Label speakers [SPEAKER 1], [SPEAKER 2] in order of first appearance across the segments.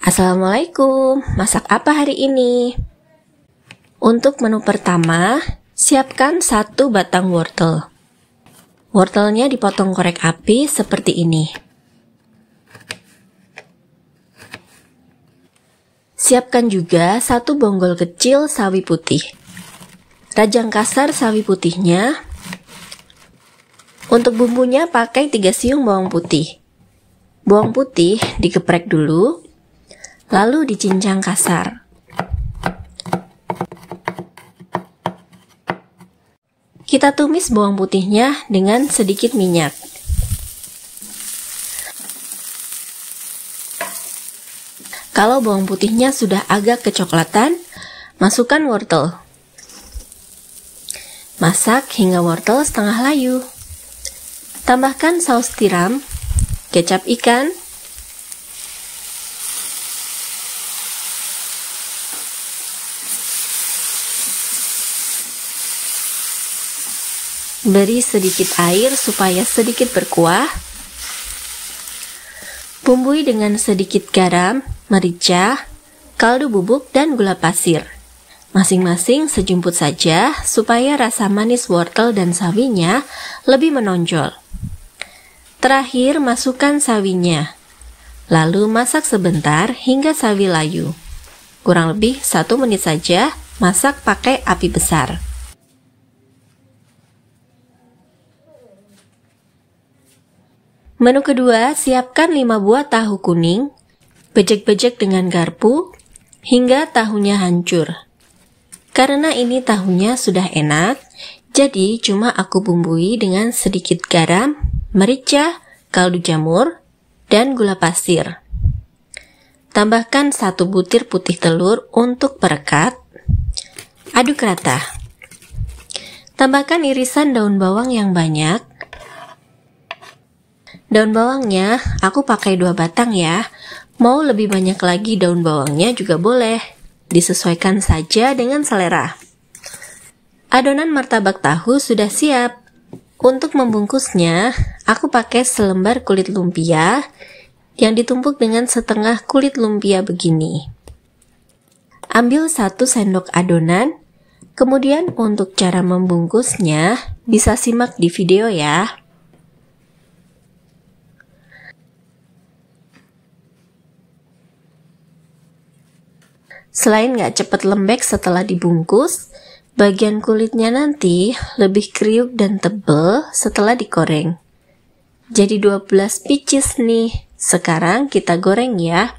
[SPEAKER 1] Assalamualaikum, masak apa hari ini? Untuk menu pertama, siapkan satu batang wortel. Wortelnya dipotong korek api seperti ini. Siapkan juga satu bonggol kecil sawi putih. Rajang kasar sawi putihnya. Untuk bumbunya pakai 3 siung bawang putih. Bawang putih digeprek dulu lalu dicincang kasar. Kita tumis bawang putihnya dengan sedikit minyak. Kalau bawang putihnya sudah agak kecoklatan, masukkan wortel. Masak hingga wortel setengah layu. Tambahkan saus tiram, kecap ikan, Beri sedikit air supaya sedikit berkuah. Bumbui dengan sedikit garam, merica, kaldu bubuk, dan gula pasir. Masing-masing sejumput saja supaya rasa manis wortel dan sawinya lebih menonjol. Terakhir, masukkan sawinya. Lalu masak sebentar hingga sawi layu. Kurang lebih satu menit saja, masak pakai api besar. Menu kedua, siapkan 5 buah tahu kuning, bejek-bejek dengan garpu, hingga tahunya hancur. Karena ini tahunya sudah enak, jadi cuma aku bumbui dengan sedikit garam, merica, kaldu jamur, dan gula pasir. Tambahkan satu butir putih telur untuk perekat. Aduk rata. Tambahkan irisan daun bawang yang banyak, Daun bawangnya aku pakai dua batang ya. Mau lebih banyak lagi daun bawangnya juga boleh. Disesuaikan saja dengan selera. Adonan martabak tahu sudah siap. Untuk membungkusnya, aku pakai selembar kulit lumpia yang ditumpuk dengan setengah kulit lumpia begini. Ambil satu sendok adonan, kemudian untuk cara membungkusnya bisa simak di video ya. Selain nggak cepat lembek setelah dibungkus, bagian kulitnya nanti lebih kriuk dan tebel setelah digoreng. Jadi 12 pieces nih. Sekarang kita goreng ya.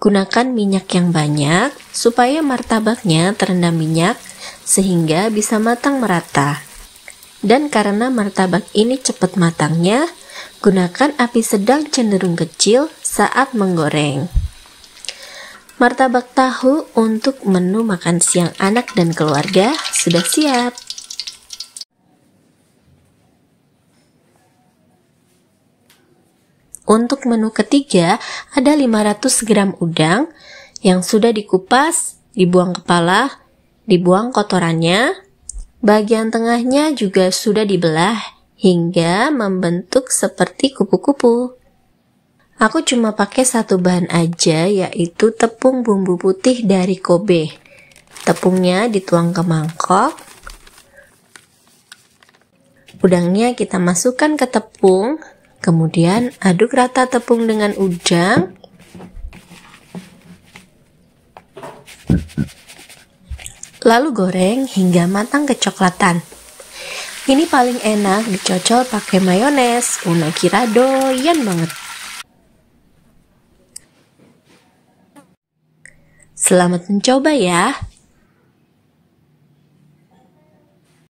[SPEAKER 1] Gunakan minyak yang banyak supaya martabaknya terendam minyak sehingga bisa matang merata. Dan karena martabak ini cepat matangnya, gunakan api sedang cenderung kecil saat menggoreng. Martabak tahu untuk menu makan siang anak dan keluarga sudah siap. Untuk menu ketiga, ada 500 gram udang yang sudah dikupas, dibuang kepala, dibuang kotorannya. Bagian tengahnya juga sudah dibelah hingga membentuk seperti kupu-kupu. Aku cuma pakai satu bahan aja yaitu tepung bumbu putih dari Kobe. Tepungnya dituang ke mangkok. Udangnya kita masukkan ke tepung, kemudian aduk rata tepung dengan udang. Lalu goreng hingga matang kecoklatan. Ini paling enak dicocol pakai mayones. unagi rado, doyan banget. Selamat mencoba ya!